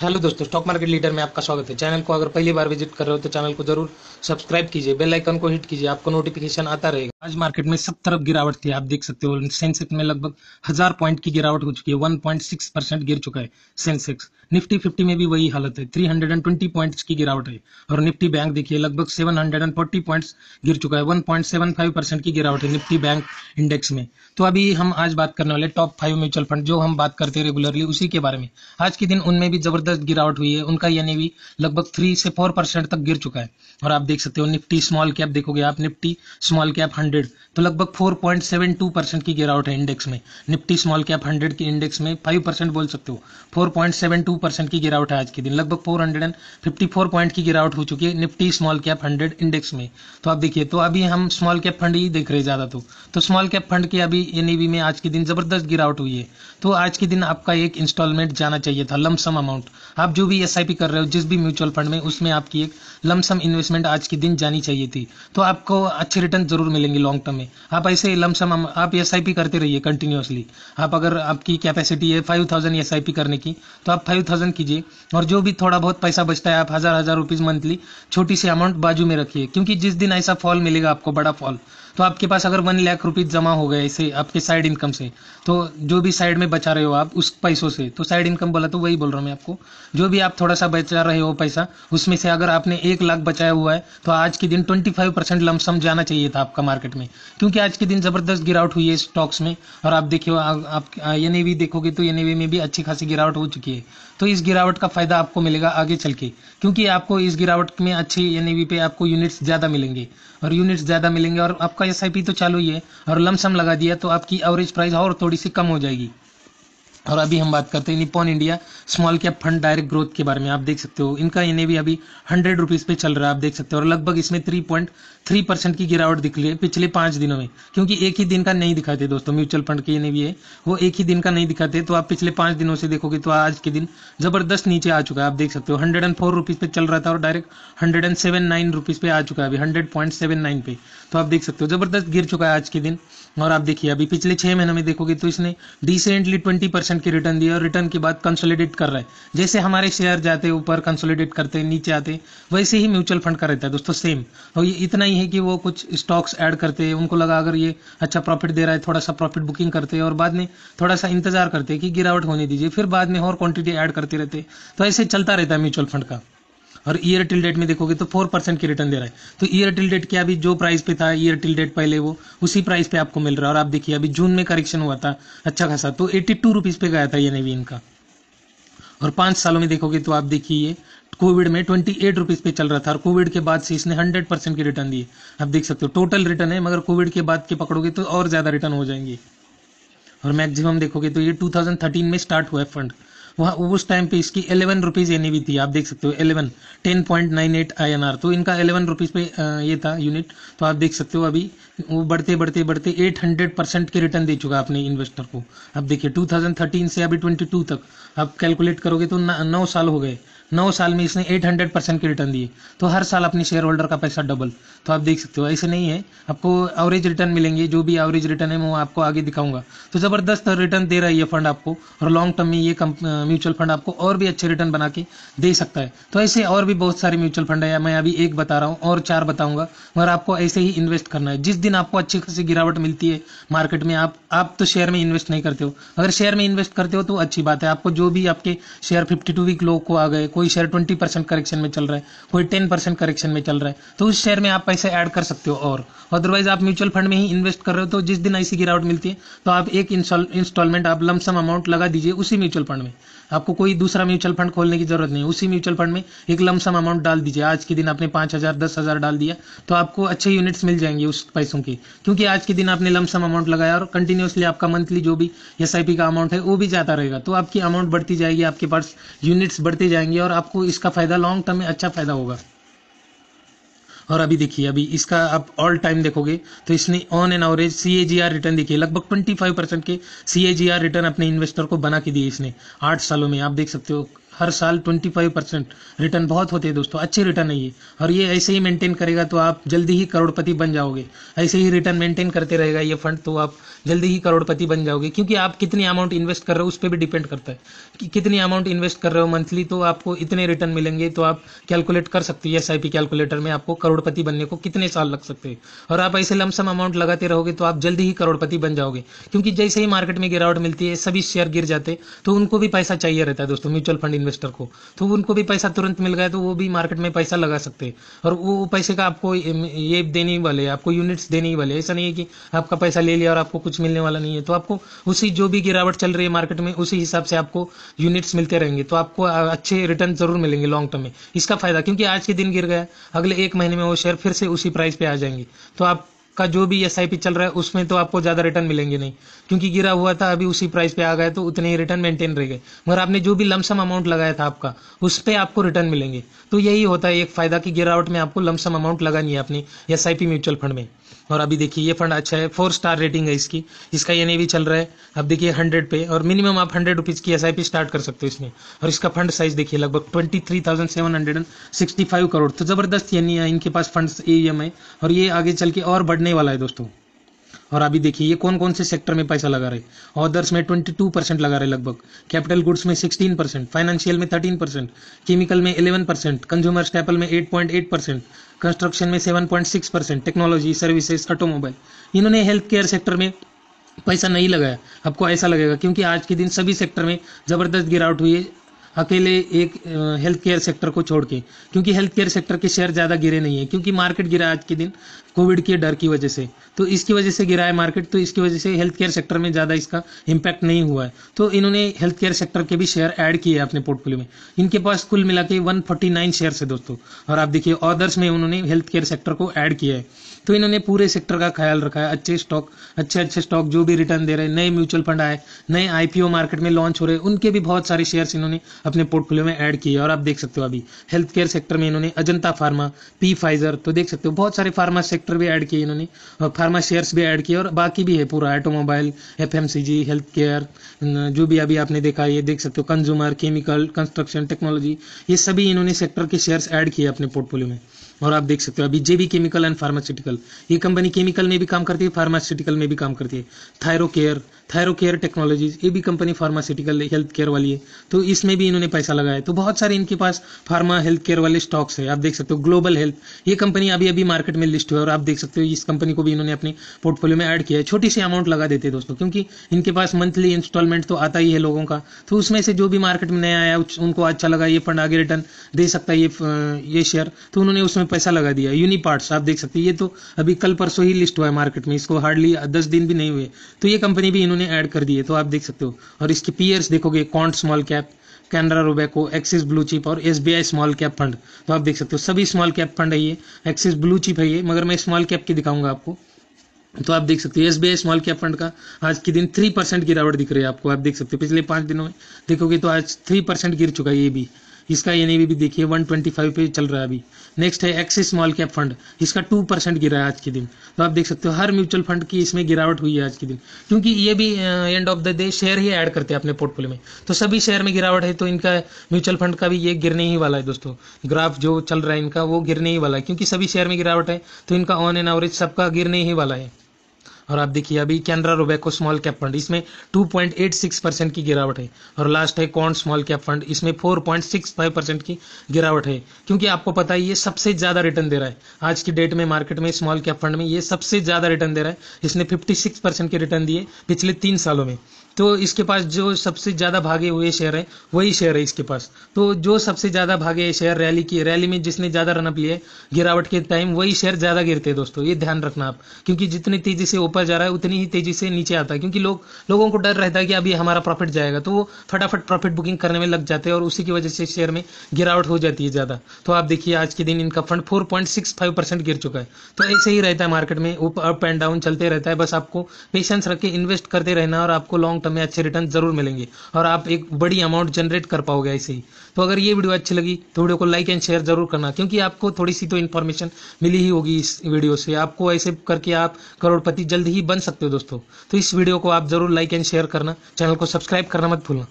hello दोस्तों stock market leader में आपका स्वागत है चैनल को अगर पहली बार विजिट कर रहे हो तो चैनल को जरूर सब्सक्राइब कीजिए बेल आइकन को हिट कीजिए आपको नोटिफिकेशन आता रहेगा आज मार्केट में सब तरफ गिरावट थी आप देख सकते हो सेंसेक्स में लगभग हजार पॉइंट की गिरावट हो चुकी है 1.6 परसेंट गिर चुका है सेंसेक्स निफ्टी 50 में भी वही हालत है 320 पॉइंट्स की गिरावट है और निफ्टी बैंक देखिए लगभग 740 पॉइंट्स गिर चुका है 1.75 परसेंट की गिरावट है निफ्टी बैंक इंडेक्स में तो अभी हम आज बात करने वाले टॉप फाइव म्यूचुअल फंड जो हम बात करते हैं रेगुलरली उसी के बारे में आज के दिन उनमें भी जबरदस्त गिरावट हुई है उनका यानी भी लगभग थ्री से फोर तक गिर चुका है और आप देख सकते हो निफ्टी स्मॉल कैप देखोगे आप Nifty small cap hundred hundred तो लगभग four point seven two percent की गिरावट है इंडेक्स में निफ्टी स्मॉल कैप हंड्रेड की इंडेक्स में फाइव परसेंट बोल सकते हो four point seven two percent की गिरावट है आज के दिन लगभग four hundred and fifty four point की गिरावट हो चुकी है Nifty small cap hundred index में तो आप देखिए तो अभी हम स्मॉल कैप फंड ही देख रहे ज़्यादा तो तो स्मॉल कैप फंड की अभी एन e में आज के दिन ज़बरदस्त गिरावट हुई है तो आज के दिन आपका एक इंस्टॉलमेंट जाना चाहिए था लमसम अमाउंट आप जो भी एस कर रहे हो जिस भी म्यूचुअल फंड में उसमें आपकी एक लमसम इन्वेस्टमेंट आज के दिन जानी चाहिए थी तो आपको अच्छे रिटर्न जरूर मिलेंगे जाएंगी लॉन्ग टर्म में आप ऐसे लमसम आप एस करते रहिए कंटिन्यूसली आप अगर आपकी कैपेसिटी है फाइव थाउजेंड एस करने की तो आप फाइव थाउजेंड कीजिए और जो भी थोड़ा बहुत पैसा बचता है आप हज़ार हज़ार रुपीज़ मंथली छोटी सी अमाउंट बाजू में रखिए क्योंकि जिस दिन ऐसा फॉल मिलेगा आपको बड़ा फॉल तो आपके पास अगर वन लाख रुपीज जमा हो गए इसे आपके साइड इनकम से तो जो भी साइड में बचा रहे हो आप उस पैसों से तो साइड इनकम बोला तो वही बोल रहा हूँ मैं आपको जो भी आप थोड़ा सा बचा रहे हो पैसा उसमें से अगर आपने एक लाख बचाया हुआ है तो आज के दिन ट्वेंटी फाइव परसेंट लमसम जाना चाहिए था आपका मार्केट में क्योंकि आज के दिन जबरदस्त गिरावट हुई है स्टॉक्स में और आप देखिए आप एन देखोगे तो एन में भी अच्छी खासी गिरावट हो चुकी है तो इस गिरावट का फायदा आपको मिलेगा आगे चल के क्योंकि आपको इस गिरावट में अच्छी एन पे आपको यूनिट्स ज़्यादा मिलेंगे और यूनिट्स ज़्यादा मिलेंगे और आपका एस तो चालू ही है और लमसम लगा दिया तो आपकी एवरेज प्राइस और थोड़ी सी कम हो जाएगी और अभी हम बात करते हैं Nippon India small cap fund direct growth के बारे में आप देख सकते हो इनका भी अभी हंड्रेड रुपीज पे चल रहा है आप देख सकते हो और लगभग इसमें थ्री पॉइंट थ्री परसेंट की गिरावट दिख रही है पिछले पांच दिनों में क्योंकि एक ही दिन का नहीं दिखाते दोस्तों म्यूचुअल फंड के भी है वो एक ही दिन का नहीं दिखाते तो आप पिछले पांच दिनों से देखोगे तो आज के दिन जबरदस्त नीचे आ चुका है आप देख सकते हो हंड्रेड एंड फोर रुपीज पे चल रहा था और direct hundred and seven nine rupees पे आ चुका है अभी हंड्रेड पॉइंट सेवन नाइन पे तो आप देख सकते हो जबरदस्त गिर चुका है आज के दिन और आप देखिए अभी पिछले छह महीने में देखोगे तो इसने डिसेंटली ट्वेंटी परसेंट की रिटर्न दिया और रिटर्न के बाद कंसोलिडेट कर रहा है जैसे हमारे शेयर जाते ऊपर कंसोलिडेट करते नीचे आते वैसे ही म्यूचुअल फंड का रहता है दोस्तों सेम और ये इतना ही है कि वो कुछ स्टॉक्स ऐड करते हैं उनको लगा अगर ये अच्छा प्रॉफिट दे रहा है थोड़ा सा प्रॉफिट बुकिंग करते हैं और बाद में थोड़ा सा इंतजार करते हैं कि गिरावट होने दीजिए फिर बाद में और क्वांटिटी ऐड करते रहते तो ऐसे चलता रहता है म्यूचुअल फंड का और ईयर टिल डेट में देखोगे तो फोर परसेंट की रिटर्न दे रहा है तो ईयर टिल डेट क्या अभी जो प्राइस पे था ईयर टिल डेट पहले वो उसी प्राइस पे आपको मिल रहा है और आप देखिए अभी जून में करेक्शन हुआ था अच्छा खासा तो एट्टी टू रुपीज़ पे गया था ये नेवी इनका और पांच सालों में देखोगे तो आप देखिए कोविड में ट्वेंटी एट रुपीज़ पे चल रहा था और कोविड के बाद से इसने हंड्रेड परसेंट की रिटर्न दी आप देख सकते हो टोटल रिटर्न है मगर कोविड के बाद के पकड़ोगे तो और ज़्यादा रिटर्न हो जाएंगे और मैक्सिमम देखोगे तो ये टू थाउजेंड थर्टीन में स्टार्ट हुआ है फंड वहाँ उस टाइम पे इसकी एलेवन रुपीज़ एन भी थी आप देख सकते हो eleven ten point nine eight I N R तो इनका एलेवन रुपीज़ पे ये था यूनिट तो आप देख सकते हो अभी वो बढ़ते बढ़ते बढ़ते एट हंड्रेड परसेंट के रिटर्न दे चुका अपने इन्वेस्टर को अब देखिए टू थाउजेंड थर्टीन से अभी ट्वेंटी टू तक आप कैलकुलेट करोगे तो नौ साल हो गए नौ साल में इसने 800 परसेंट की रिटर्न दिए तो हर साल अपने शेयर होल्डर का पैसा डबल तो आप देख सकते हो ऐसे नहीं है आपको एवरेज रिटर्न मिलेंगे जो भी एवरेज रिटर्न है मैं आपको आगे दिखाऊंगा तो ज़बरदस्त रिटर्न दे रहा है फंड आपको और लॉन्ग टर्म में ये म्यूचुअल फंड आपको और भी अच्छे रिटर्न बना के दे सकता है तो ऐसे और भी बहुत सारे म्यूचुअल फंड है मैं अभी एक बता रहा हूँ और चार बताऊंगा मगर आपको ऐसे ही इन्वेस्ट करना है जिस दिन आपको अच्छी खासी गिरावट मिलती है मार्केट में आप आप तो शेयर में इन्वेस्ट नहीं करते हो अगर शेयर में इन्वेस्ट करते हो तो अच्छी बात है आपको जो भी आपके शेयर फिफ्टी वीक लो को आ गए कोई शेयर ट्वेंटी परसेंट करेक्शन में चल रहा है कोई टेन परसेंट करेक्शन में चल रहा है तो उस शेयर में आप पैसे ऐड कर सकते हो और अदरवाइज आप म्यूचुअल फंड में ही इन्वेस्ट कर रहे हो तो जिस दिन ऐसी गिरावट मिलती है तो आप एक इंस्टॉलमेंट आप लमसम अमाउंट लगा दीजिए उसी म्यूचुअल फंड में आपको कोई दूसरा म्यूचुअल फंड खोलने की जरूरत नहीं उसी म्यूचुअल फंड में एक लमसम अमाउंट डाल दीजिए आज के दिन आपने पांच हज़ार दस हज़ार डाल दिया तो आपको अच्छे यूनिट्स मिल जाएंगे उस पैसों के क्योंकि आज के दिन आपने लमसम अमाउंट लगाया और कंटिन्यूसली आपका मंथली जो भी एस का अमाउंट है वो भी जाता रहेगा तो आपकी अमाउंट बढ़ती जाएगी आपके पास यूनिट्स बढ़ते जाएंगे और आपको इसका फ़ायदा लॉन्ग टर्म में अच्छा फ़ायदा होगा और अभी देखिए अभी इसका आप ऑल टाइम देखोगे तो इसने on an average C A G R return देखिए लगभग ट्वेंटी फाइव परसेंट के C A G R return अपने इन्वेस्टर को बना के दिए इसने आठ सालों में आप देख सकते हो हर साल 25 परसेंट रिटर्न बहुत होते हैं दोस्तों अच्छे रिटर्न है ये और ये ऐसे ही मेंटेन करेगा तो आप जल्दी ही करोड़पति बन जाओगे ऐसे ही रिटर्न मेंटेन करते रहेगा ये फंड तो आप जल्दी ही करोड़पति बन जाओगे क्योंकि आप कितनी अमाउंट इन्वेस्ट कर रहे हो उस पर भी डिपेंड करता है कि कितनी अमाउंट इन्वेस्ट कर रहे हो मंथली तो आपको इतने रिटर्न मिलेंगे तो आप कैलकुलेट कर सकते हो एस कैलकुलेटर में आपको करोड़पति बनने को कितने साल लग सकते हैं और आप ऐसे लमसम अमाउंट लगाते रहोगे तो आप जल्दी ही करोड़पति बन जाओगे क्योंकि जैसे ही मार्केट में गिरावट मिलती है सभी शेयर गिर जाते तो उनको भी पैसा चाहिए रहता है दोस्तों म्यूचुअल फंड इन्वेस्टर को तो उनको भी पैसा तुरंत मिल गया तो वो भी मार्केट में पैसा लगा सकते हैं और वो पैसे का आपको ये देने वाले आपको यूनिट्स देने वाले ऐसा नहीं है कि आपका पैसा ले लिया और आपको कुछ मिलने वाला नहीं है तो आपको उसी जो भी गिरावट चल रही है मार्केट में उसी हिसाब से आपको यूनिट्स मिलते रहेंगे तो आपको अच्छे रिटर्न जरूर मिलेंगे लॉन्ग टर्म में इसका फायदा क्योंकि आज के दिन गिर गया अगले एक महीने में वो शेयर फिर से उसी प्राइस पे आ जाएंगे तो आप का जो भी एस चल रहा है उसमें तो आपको ज़्यादा रिटर्न मिलेंगे नहीं क्योंकि गिरा हुआ था अभी उसी प्राइस पे आ गए तो उतने ही रिटर्न मेंटेन रह गए मगर आपने जो भी लमसम अमाउंट लगाया था आपका उस पर आपको रिटर्न मिलेंगे तो यही होता है एक फ़ायदा कि गिरावट में आपको लमसम अमाउंट लगानी है अपनी एस म्यूचुअल फंड में और अभी देखिए ये फंड अच्छा है फोर स्टार रेटिंग है इसकी इसका एन भी चल रहा है अब देखिए हंड्रेड पे और मिनिमम आप हंड्रेड रुपीज़ की एस स्टार्ट कर सकते हो इसमें और इसका फंड साइज देखिए लगभग twenty three thousand seven hundred and sixty five crore तो ज़बरदस्त यानी इनके पास फंड ई एम है और ये आगे चल के और बढ़ने वाला है दोस्तों और अभी देखिए ये कौन कौन से सेक्टर में पैसा लगा रहे ऑदर्स में 22 परसेंट लगा रहे लगभग कैपिटल गुड्स में 16 परसेंट फाइनेंशियल में 13 परसेंट केमिकल में 11 परसेंट कंज्यूमर स्टेपल में 8.8 परसेंट कंस्ट्रक्शन में 7.6 परसेंट टेक्नोलॉजी सर्विसेज ऑटोमोबाइल इन्होंने हेल्थ केयर सेक्टर में पैसा नहीं लगाया आपको ऐसा लगेगा क्योंकि आज के दिन सभी सेक्टर में ज़बरदस्त गिरावट हुई है अकेले एक हेल्थ केयर सेक्टर को छोड़ के क्योंकि हेल्थ केयर सेक्टर के शेयर ज़्यादा गिरे नहीं है क्योंकि मार्केट गिरा आज के दिन कोविड के डर की वजह से तो इसकी वजह से गिरा है मार्केट तो इसकी वजह से हेल्थ केयर सेक्टर में ज़्यादा इसका इम्पैक्ट नहीं हुआ है तो इन्होंने हेल्थ केयर सेक्टर के भी शेयर ऐड किए अपने पोर्टफोलियो में इनके पास कुल मिला के वन शेयर है दोस्तों और आप देखिए ऑदर्स में उन्होंने हेल्थ केयर सेक्टर को ऐड किया है तो इन्होंने पूरे सेक्टर का ख्याल रखा है अच्छे स्टॉक अच्छे अच्छे स्टॉक जो भी रिटर्न दे रहे हैं नए म्यूचुअल फंड आए नए आईपीओ मार्केट में लॉन्च हो रहे उनके भी बहुत सारे शेयर्स इन्होंने अपने पोर्टफोलियो में ऐड किए और आप देख सकते हो अभी हेल्थ केयर सेक्टर में इन्होंने अजंता फार्मा पी फाइजर तो देख सकते हो बहुत सारे फार्मा सेक्टर भी ऐड किए इन्होंने और फार्मा शेयर्स भी ऐड किए और बाकी भी है पूरा ऑटोमोबाइल एफ हेल्थ केयर जो भी अभी आपने देखा ये देख सकते हो कंज्यूमर केमिकल कंस्ट्रक्शन टेक्नोलॉजी ये सभी इन्होंने सेक्टर के शेयर्स ऐड किए अपने पोर्टफोलियो में और आप देख सकते हो अभी जेबी केमिकल एंड फार्मास्यूटिकल ये कंपनी केमिकल में भी काम करती है फार्मास्यूटिकल में भी काम करती है Thyrocare Thyrocare technologies ये भी कंपनी फार्मास्यूटिकल हेल्थ केयर वाली है तो इसमें भी इन्होंने पैसा लगाया तो बहुत सारे इनके पास फार्मा हेल्थ केयर वाले स्टॉक्स है आप देख सकते हो ग्लोबल हेल्थ ये कंपनी अभी अभी मार्केट में लिस्ट हुआ और आप देख सकते हो इस कंपनी को भी इन्होंने अपने पोर्टफोलियो में एड किया है छोटी सी अमाउंट लगा देते हैं दोस्तों क्योंकि इनके पास मंथली इंस्टॉलमेंट तो आता ही है लोगों का तो उसमें से जो भी मार्केट में नया आया उनको अच्छा लगा ये फंड आगे रिटर्न दे सकता है ये ये शेयर तो उन्होंने उसमें में पैसा लगा दिया पार्ट्स आप देख सकते हैं ये तो अभी कल परसों ही लिस्ट हुआ है मार्केट में इसको हार्डली दस दिन भी नहीं हुए तो ये कंपनी भी इन्होंने ऐड कर दी है तो आप देख सकते हो और इसके पीयर्स देखोगे Quant small cap Canara Robeco Axis blue chip और एस स्मॉल कैप फंड तो आप देख सकते हो सभी स्मॉल कैप फंड है ये एक्सिस ब्लू चिप है ये मगर मैं स्मॉल कैप की दिखाऊंगा आपको तो आप देख सकते हो S B small cap fund का आज के दिन थ्री परसेंट गिरावट दिख रही है आपको आप देख सकते हो पिछले पांच दिनों में देखोगे तो आज थ्री परसेंट गिर चुका है ये भी इसका एन भी देखिए 125 पे चल रहा है अभी नेक्स्ट है एक्सिस स्मॉल कैप फंड इसका टू परसेंट गिरा है आज के दिन तो आप देख सकते हो हर म्यूचुअल फंड की इसमें गिरावट हुई है आज के दिन क्योंकि ये भी end of the day share ही ऐड करते हैं अपने पोर्टफोलियो में तो सभी शेयर में गिरावट है तो इनका म्यूचुअल फंड का भी ये गिरने ही वाला है दोस्तों ग्राफ जो चल रहा है इनका वो गिरने ही वाला है क्योंकि सभी शेयर में गिरावट है तो इनका ऑन एंड एवरेज सबका गिरने ही वाला है और आप देखिए अभी Canara Robeco small cap fund इसमें 2.86 परसेंट की गिरावट है और लास्ट है कौन स्मॉल कैप फंड इसमें 4.65 परसेंट की गिरावट है क्योंकि आपको पता है ये सबसे ज़्यादा रिटर्न दे रहा है आज की डेट में मार्केट में स्मॉल कैप फंड में ये सबसे ज़्यादा रिटर्न दे रहा है इसने फिफ्टी के रिटर्न दिए पिछले तीन सालों में तो इसके पास जो सबसे ज़्यादा भागे हुए शेयर है वही शेयर है इसके पास तो जो सबसे ज़्यादा भागे शेयर रैली की रैली में जिसने ज़्यादा रनअप लिए गिरावट के टाइम वही शेयर ज़्यादा गिरते हैं दोस्तों ये ध्यान रखना आप क्योंकि जितनी तेज़ी से ऊपर जा रहा है उतनी ही तेज़ी से नीचे आता है क्योंकि लोग लोगों को डर रहता है कि अभी हमारा प्रॉफिट जाएगा तो वो फटाफट प्रॉफिट बुकिंग करने में लग जाते हैं और उसी की वजह से शेयर में गिरावट हो जाती है ज़्यादा तो आप देखिए आज के दिन इनका fund four point six five percent गिर चुका है तो ऐसे ही रहता है मार्केट में अप एंड डाउन चलते रहता है बस आपको पेशेंस रख के इन्वेस्ट करते रहना और आपको लॉन्ग टर्म तो में अच्छे रिटर्न जरूर मिलेंगे और आप एक बड़ी अमाउंट जनरेट कर पाओगे ऐसे ही तो अगर ये वीडियो अच्छी लगी तो वीडियो को लाइक एंड शेयर जरूर करना क्योंकि आपको थोड़ी सी तो इन्फॉर्मेशन मिली ही होगी इस वीडियो से आपको ऐसे करके आप करोड़पति जल्द ही बन सकते हो दोस्तों तो इस वीडियो को आप जरूर लाइक एंड शेयर करना चैनल को सब्सक्राइब करना मत भूलना